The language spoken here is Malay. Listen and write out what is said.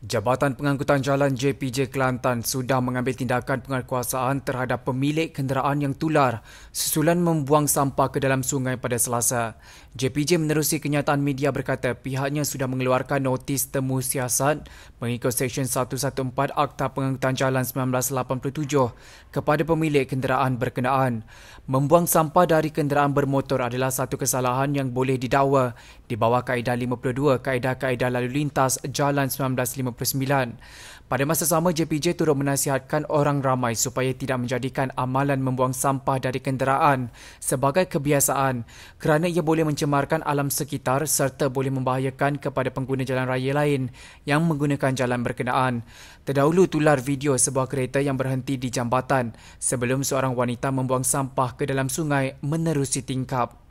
Jabatan Pengangkutan Jalan JPJ Kelantan sudah mengambil tindakan pengerkuasaan terhadap pemilik kenderaan yang tular susulan membuang sampah ke dalam sungai pada Selasa. JPJ menerusi kenyataan media berkata pihaknya sudah mengeluarkan notis temu siasat mengikut Seksyen 114 Akta Pengangkutan Jalan 1987 kepada pemilik kenderaan berkenaan. Membuang sampah dari kenderaan bermotor adalah satu kesalahan yang boleh didakwa di bawah Kaedah 52 Kaedah-Kaedah Lalu Lintas Jalan 1957 pada masa sama, JPJ turut menasihatkan orang ramai supaya tidak menjadikan amalan membuang sampah dari kenderaan sebagai kebiasaan kerana ia boleh mencemarkan alam sekitar serta boleh membahayakan kepada pengguna jalan raya lain yang menggunakan jalan berkenaan. Terdahulu tular video sebuah kereta yang berhenti di jambatan sebelum seorang wanita membuang sampah ke dalam sungai menerusi tingkap.